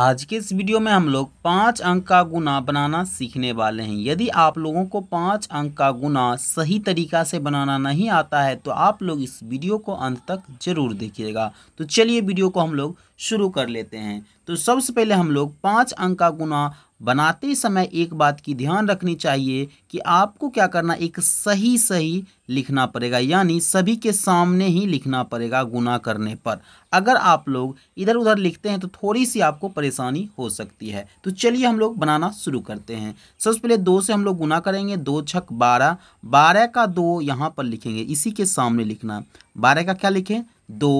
आज के इस वीडियो में हम लोग पाँच अंक का गुना बनाना सीखने वाले हैं यदि आप लोगों को पाँच अंक का गुना सही तरीका से बनाना नहीं आता है तो आप लोग इस वीडियो को अंत तक जरूर देखिएगा तो चलिए वीडियो को हम लोग शुरू कर लेते हैं तो सबसे पहले हम लोग पाँच अंक का गुना बनाते समय एक बात की ध्यान रखनी चाहिए कि आपको क्या करना एक सही सही लिखना पड़ेगा यानी सभी के सामने ही लिखना पड़ेगा गुना करने पर अगर आप लोग इधर उधर लिखते हैं तो थोड़ी सी आपको परेशानी हो सकती है तो चलिए हम लोग बनाना शुरू करते हैं सबसे पहले दो से हम लोग गुना करेंगे दो छक बारह बारह का दो यहाँ पर लिखेंगे इसी के सामने लिखना बारह का क्या लिखें दो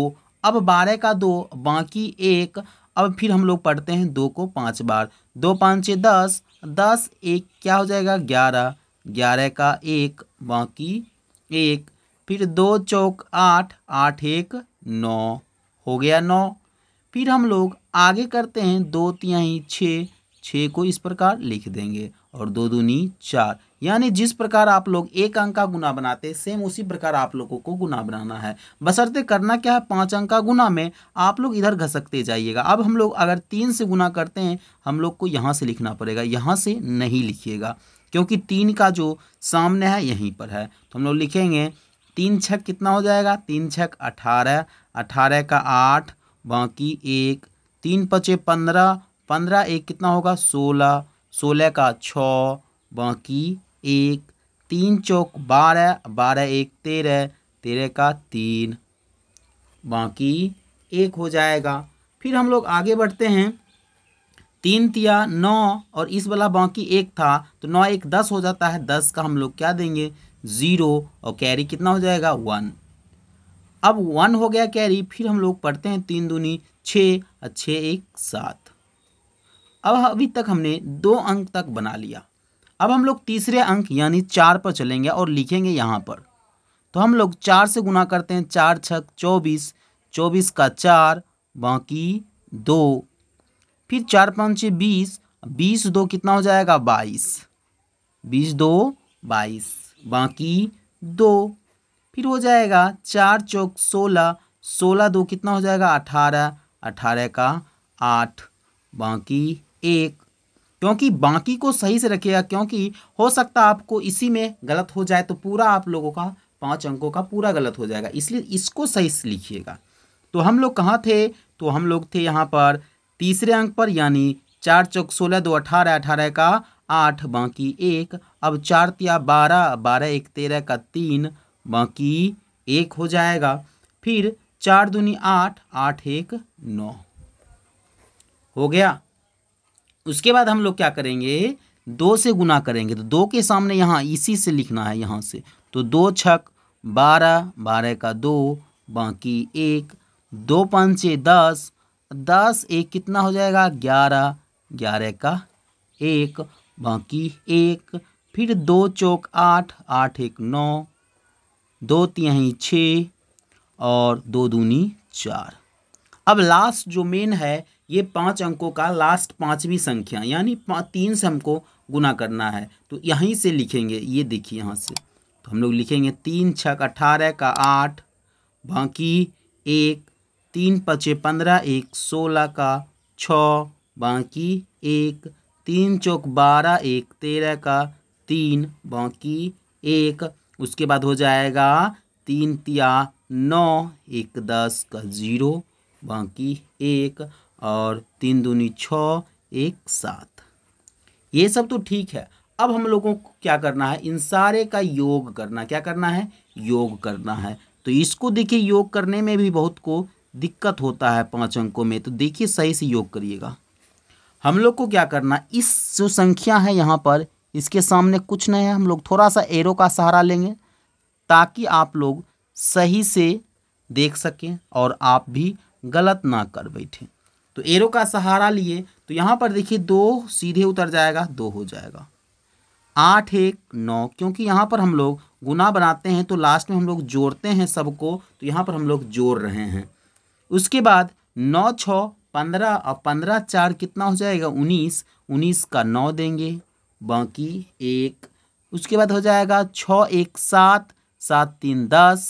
अब बारह का दो बाकी एक अब फिर हम लोग पढ़ते हैं दो को पाँच बार दो पाँच छः दस दस एक क्या हो जाएगा ग्यारह ग्यारह का एक बाकी एक फिर दो चौक आठ आठ एक नौ हो गया नौ फिर हम लोग आगे करते हैं दो तिहाई छः छः को इस प्रकार लिख देंगे और दो दूनी चार यानी जिस प्रकार आप लोग एक अंक का गुना बनाते सेम उसी प्रकार आप लोगों को गुना बनाना है बसरते करना क्या है पाँच अंक का गुना में आप लोग इधर घसकते जाइएगा अब हम लोग अगर तीन से गुना करते हैं हम लोग को यहाँ से लिखना पड़ेगा यहाँ से नहीं लिखिएगा क्योंकि तीन का जो सामने है यहीं पर है तो हम लोग लिखेंगे तीन छक कितना हो जाएगा तीन छक अठारह अठारह का आठ बाकी एक तीन पचे पंद्रह पंद्रह एक कितना होगा सोलह सोलह का छः बाकी एक तीन चौक बारह बारह एक तेरह तेरह का तीन बाकी एक हो जाएगा फिर हम लोग आगे बढ़ते हैं तीन तिया नौ और इस वाला बाकी एक था तो नौ एक दस हो जाता है दस का हम लोग क्या देंगे ज़ीरो और कैरी कितना हो जाएगा वन अब वन हो गया कैरी फिर हम लोग पढ़ते हैं तीन दूनी छः और छः एक सात अब अभी तक हमने दो अंक तक बना लिया अब हम लोग तीसरे अंक यानी चार पर चलेंगे और लिखेंगे यहाँ पर तो हम लोग चार से गुना करते हैं चार छक चौबीस चौबीस का चार बाकी दो फिर चार पाँच बीस बीस दो कितना हो जाएगा बाईस बीस दो बाईस बाकी दो फिर हो जाएगा चार चौक सोलह सोलह दो कितना हो जाएगा अठारह अठारह का आठ बाकी एक क्योंकि बाकी को सही से रखिएगा क्योंकि हो सकता आपको इसी में गलत हो जाए तो पूरा आप लोगों का पाँच अंकों का पूरा गलत हो जाएगा इसलिए इसको सही से लिखिएगा तो हम लोग कहाँ थे तो हम लोग थे यहाँ पर तीसरे अंक पर यानी चार चौक सोलह दो अठारह अठारह का आठ बाकी एक अब चार तिया बारह बारह एक तेरह का तीन बाकी एक हो जाएगा फिर चार दूनी आठ आठ एक नौ हो गया उसके बाद हम लोग क्या करेंगे दो से गुना करेंगे तो दो के सामने यहाँ इसी से लिखना है यहाँ से तो दो छक बारह बारह का दो बाकी एक दो पंचे दस दस एक कितना हो जाएगा ग्यारह ग्यारह का एक बाकी एक फिर दो चौक आठ आठ एक नौ दो तिहाई छः और दो दूनी चार अब लास्ट जो मेन है ये पाँच अंकों का लास्ट पांचवी संख्या यानी तीन से हमको गुना करना है तो यहीं से लिखेंगे ये देखिए यहाँ से तो हम लोग लिखेंगे तीन छः का अठारह का आठ बाकी एक तीन पचे पंद्रह एक सोलह का छ बाकी एक तीन चौक बारह एक तेरह का तीन बाकी एक उसके बाद हो जाएगा तीन तिया नौ एक दस का ज़ीरो बाकी एक और तीन दूनी छः एक सात ये सब तो ठीक है अब हम लोगों को क्या करना है इन सारे का योग करना क्या करना है योग करना है तो इसको देखिए योग करने में भी बहुत को दिक्कत होता है पांच अंकों में तो देखिए सही से योग करिएगा हम लोग को क्या करना इस जो संख्या है यहाँ पर इसके सामने कुछ नहीं है हम लोग थोड़ा सा एरो का सहारा लेंगे ताकि आप लोग सही से देख सकें और आप भी गलत ना कर बैठें तो एरो का सहारा लिए तो यहाँ पर देखिए दो सीधे उतर जाएगा दो हो जाएगा आठ एक नौ क्योंकि यहाँ पर हम लोग गुना बनाते हैं तो लास्ट में हम लोग जोड़ते हैं सबको तो यहाँ पर हम लोग जोड़ रहे हैं उसके बाद नौ छः पंद्रह और पंद्रह चार कितना हो जाएगा उन्नीस उन्नीस का नौ देंगे बाकी एक उसके बाद हो जाएगा छः एक सात सात तीन दस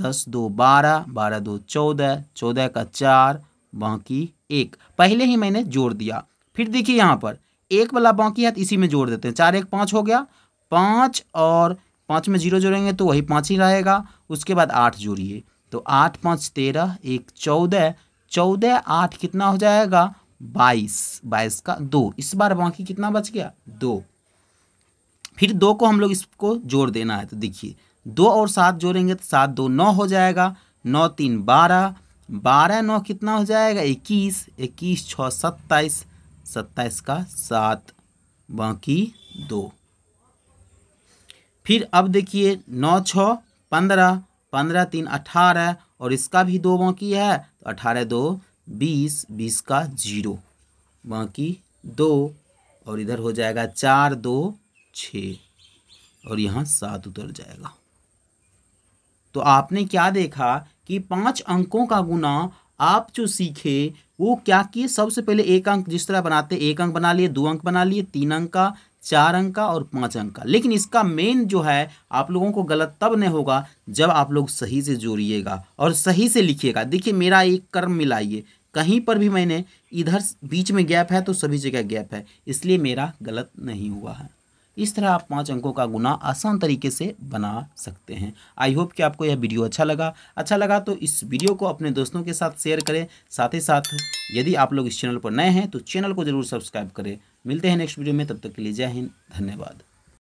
दस दो बारह बारह दो चौदह चौदह का चार बाकी एक पहले ही मैंने जोड़ दिया फिर देखिए यहाँ पर एक वाला बाकी है तो इसी में जोड़ देते हैं चार एक पाँच हो गया पाँच और पाँच में जीरो जोड़ेंगे तो वही पाँच ही रहेगा उसके बाद आठ जोड़िए तो आठ पाँच तेरह एक चौदह चौदह आठ कितना हो जाएगा बाईस बाईस का दो इस बार बाकी कितना बच गया दो फिर दो को हम लोग इसको जोड़ देना है तो देखिए दो और सात जोड़ेंगे तो सात दो नौ हो जाएगा नौ तीन बारह बारह नौ कितना हो जाएगा इक्कीस इक्कीस छः सत्ताईस सत्ताईस का सात बाकी दो फिर अब देखिए नौ छः पंद्रह पंद्रह तीन अठारह और इसका भी दो बाकी है तो अठारह दो बीस बीस का जीरो बाकी दो और इधर हो जाएगा चार दो छ और यहाँ सात उतर जाएगा तो आपने क्या देखा कि पाँच अंकों का गुना आप जो सीखे वो क्या किए सबसे पहले एक अंक जिस तरह बनाते एक अंक बना लिए दो अंक बना लिए तीन अंक का चार अंक का और पाँच अंक का लेकिन इसका मेन जो है आप लोगों को गलत तब नहीं होगा जब आप लोग सही से जोड़िएगा और सही से लिखिएगा देखिए मेरा एक कर्म मिलाइए कहीं पर भी मैंने इधर बीच में गैप है तो सभी जगह गैप है इसलिए मेरा गलत नहीं हुआ है इस तरह आप पाँच अंकों का गुना आसान तरीके से बना सकते हैं आई होप कि आपको यह वीडियो अच्छा लगा अच्छा लगा तो इस वीडियो को अपने दोस्तों के साथ शेयर करें साथ ही साथ यदि आप लोग इस चैनल पर नए हैं तो चैनल को ज़रूर सब्सक्राइब करें मिलते हैं नेक्स्ट वीडियो में तब तक के लिए जय हिंद धन्यवाद